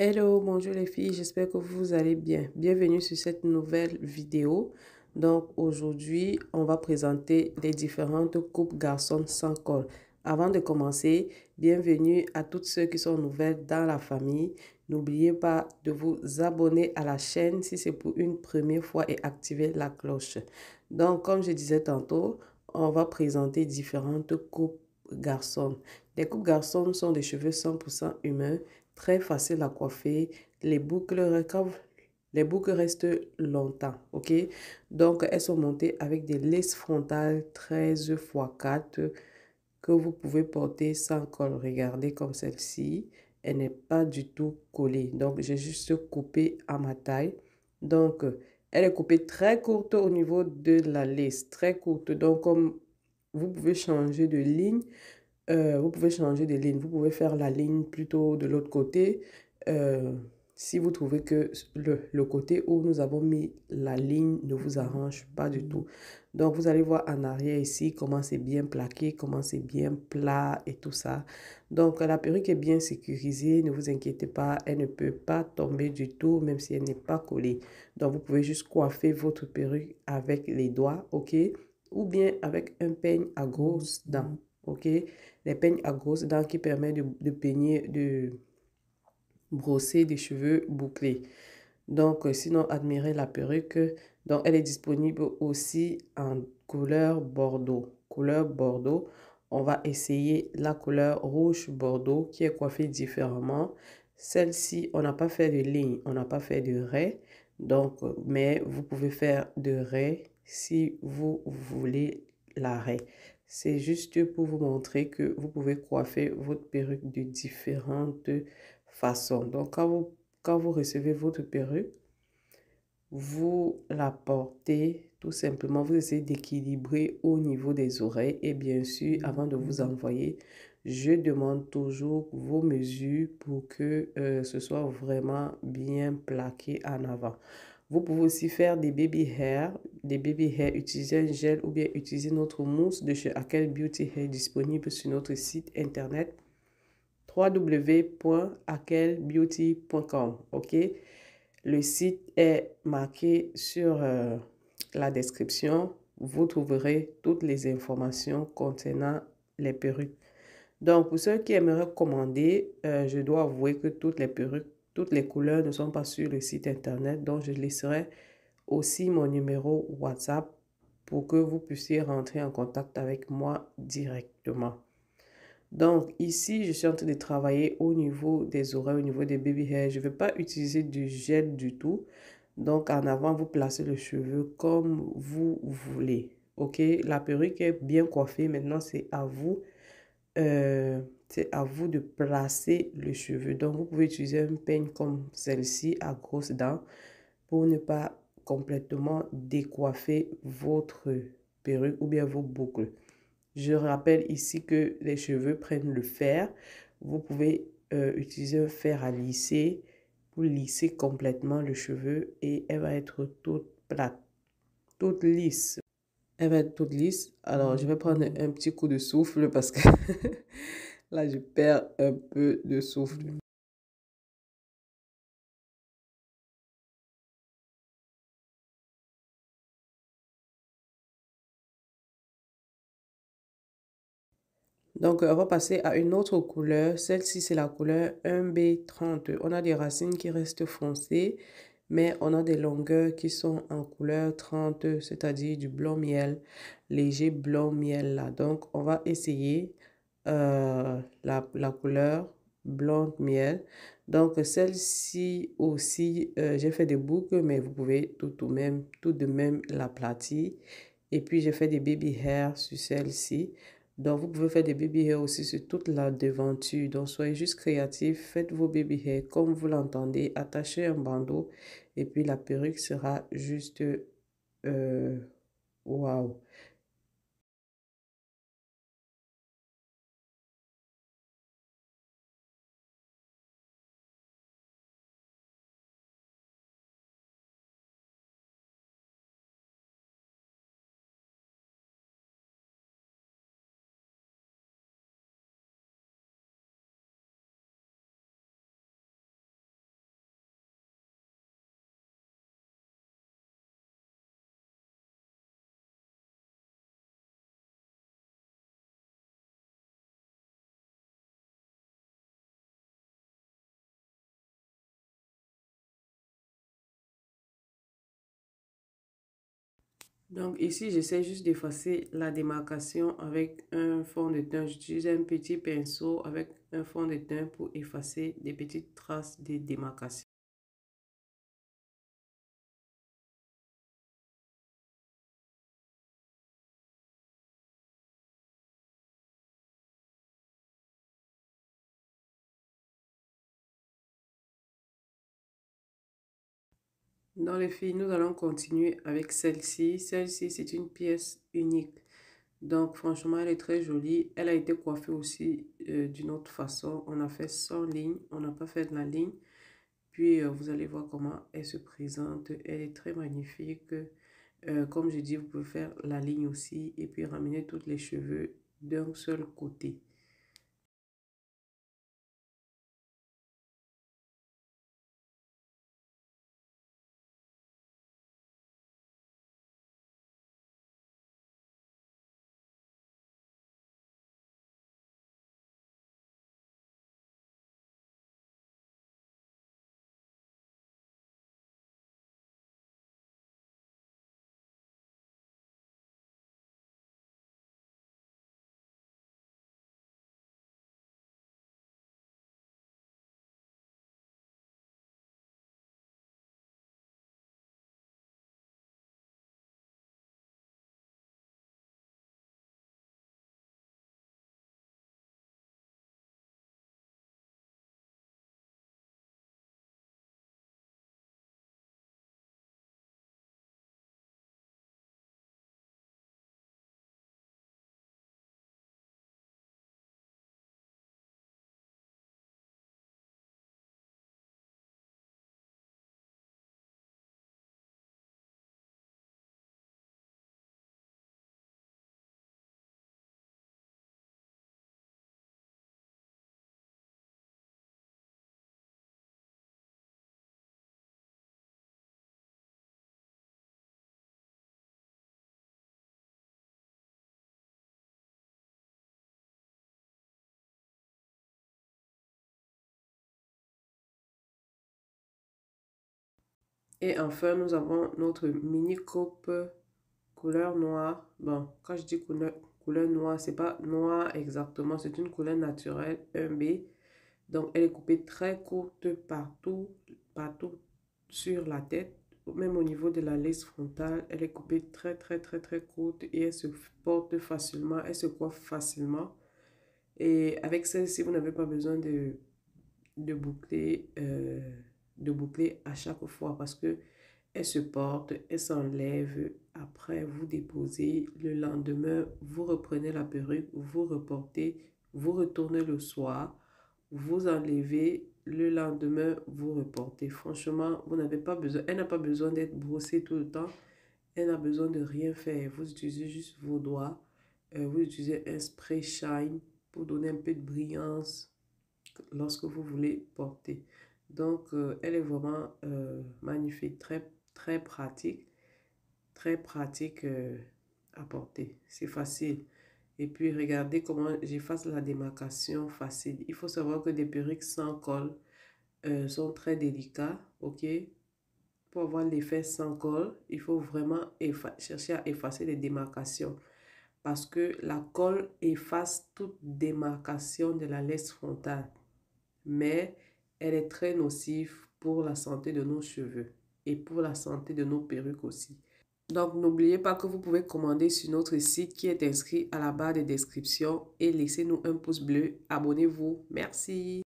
Hello, bonjour les filles, j'espère que vous allez bien. Bienvenue sur cette nouvelle vidéo. Donc aujourd'hui, on va présenter les différentes coupes garçons sans col. Avant de commencer, bienvenue à toutes ceux qui sont nouvelles dans la famille. N'oubliez pas de vous abonner à la chaîne si c'est pour une première fois et activer la cloche. Donc comme je disais tantôt, on va présenter différentes coupes garçons. Les coupes garçons sont des cheveux 100% humains très facile à coiffer. Les boucles, les boucles restent longtemps, ok? Donc, elles sont montées avec des lisses frontales 13 x 4 que vous pouvez porter sans col. Regardez comme celle-ci, elle n'est pas du tout collée. Donc, j'ai juste coupé à ma taille. Donc, elle est coupée très courte au niveau de la lisse. très courte. Donc, comme vous pouvez changer de ligne euh, vous pouvez changer de ligne. Vous pouvez faire la ligne plutôt de l'autre côté. Euh, si vous trouvez que le, le, côté où nous avons mis la ligne ne vous arrange pas du tout. Donc, vous allez voir en arrière ici comment c'est bien plaqué, comment c'est bien plat et tout ça. Donc, la perruque est bien sécurisée. Ne vous inquiétez pas, elle ne peut pas tomber du tout, même si elle n'est pas collée. Donc, vous pouvez juste coiffer votre perruque avec les doigts, ok? Ou bien avec un peigne à grosses dents ok Les peignes à gauche dents qui permettent de, peigner, de brosser des cheveux bouclés. Donc, euh, sinon, admirez la perruque. Donc, elle est disponible aussi en couleur bordeaux. Couleur bordeaux. On va essayer la couleur rouge bordeaux qui est coiffée différemment. Celle-ci, on n'a pas fait de ligne, on n'a pas fait de raie. Donc, euh, mais vous pouvez faire de raie si vous voulez la raie. C'est juste pour vous montrer que vous pouvez coiffer votre perruque de différentes façons. Donc, quand vous, quand vous recevez votre perruque, vous la portez tout simplement, vous essayez d'équilibrer au niveau des oreilles. Et bien sûr, avant de vous mhm. envoyer, je demande toujours vos mesures pour que euh, ce soit vraiment bien plaqué en avant. Vous pouvez aussi faire des baby hair, des baby hair, utiliser un gel ou bien utiliser notre mousse de chez Akel Beauty Hair disponible sur notre site internet www.akelbeauty.com. OK? Le site est marqué sur euh, la description. Vous trouverez toutes les informations concernant les perruques. Donc, pour ceux qui aimeraient commander, euh, je dois avouer que toutes les perruques toutes les couleurs ne sont pas sur le site internet, donc je laisserai aussi mon numéro WhatsApp pour que vous puissiez rentrer en contact avec moi directement. Donc ici, je suis en train de travailler au niveau des oreilles, au niveau des baby hair. Je ne vais pas utiliser du gel du tout. Donc en avant, vous placez le cheveu comme vous voulez. Ok, la perruque est bien coiffée. Maintenant, c'est à vous euh, c'est à vous de placer le cheveu. Donc, vous pouvez utiliser un peigne comme celle-ci à grosses dents pour ne pas complètement décoiffer votre perruque ou bien vos boucles. Je rappelle ici que les cheveux prennent le fer. Vous pouvez euh, utiliser un fer à lisser pour lisser complètement le cheveu et elle va être toute plate, toute lisse. Elle va être toute lisse. Alors, je vais prendre un petit coup de souffle parce que Là, je perds un peu de souffle. Donc, on va passer à une autre couleur. Celle-ci, c'est la couleur 1B30. On a des racines qui restent foncées, mais on a des longueurs qui sont en couleur 30, c'est-à-dire du blanc miel, léger blanc miel là. Donc, on va essayer euh, la, couleur blonde miel. Donc celle-ci aussi, euh, j'ai fait des boucles, mais vous pouvez tout, de même, tout de même l'aplatir. Et puis j'ai fait des baby hair sur celle-ci. Donc vous pouvez faire des baby hair aussi sur toute la devanture. Donc soyez juste créatif, faites vos baby hair comme vous l'entendez, attachez un bandeau et puis la perruque sera juste euh, waouh. Wow. Donc ici, j'essaie juste d'effacer la démarcation avec un fond de teint. J'utilise un petit pinceau avec un fond de teint pour effacer des petites traces de démarcation. Dans les filles, nous allons continuer avec celle-ci. Celle-ci, c'est une pièce unique. Donc, franchement, elle est très jolie. Elle a été coiffée aussi euh, d'une autre façon. On a fait sans ligne. On n'a pas fait de la ligne. Puis, euh, vous allez voir comment elle se présente. Elle est très magnifique. Euh, comme je dis, vous pouvez faire la ligne aussi. Et puis, ramener tous les cheveux d'un seul côté. Et enfin, nous avons notre mini coupe couleur noire. Bon, quand je dis couleur, couleur noire, c'est pas noir exactement, c'est une couleur naturelle 1B. Donc, elle est coupée très courte partout, partout sur la tête. Même au niveau de la laisse frontale, elle est coupée très, très, très, très courte et elle se porte facilement, elle se coiffe facilement. Et avec celle-ci, vous n'avez pas besoin de, de boucler. Euh, de boucler à chaque fois parce que elle se porte, elle s'enlève. Après, vous déposez. Le lendemain, vous reprenez la perruque, vous reportez, vous retournez le soir, vous enlevez. Le lendemain, vous reportez. Franchement, vous n'avez pas besoin. Elle n'a pas besoin d'être brossée tout le temps. Elle n'a besoin de rien faire. Vous utilisez juste vos doigts. Euh, vous utilisez un spray shine pour donner un peu de brillance lorsque vous voulez porter. Donc, euh, elle est vraiment euh, magnifique, très, très pratique, très pratique euh, à porter. C'est facile. Et puis, regardez comment j'efface la démarcation facile. Il faut savoir que des perruques sans colle sont très délicats, ok? Pour avoir l'effet sans colle, il faut vraiment chercher à effacer les démarcations. Parce que la colle efface toute démarcation de la laisse frontale. Mais elle est très nocive pour la santé de nos cheveux et pour la santé de nos perruques aussi. Donc n'oubliez pas que vous pouvez commander sur notre site qui est inscrit à la barre de description et laissez-nous un pouce bleu. Abonnez-vous. Merci.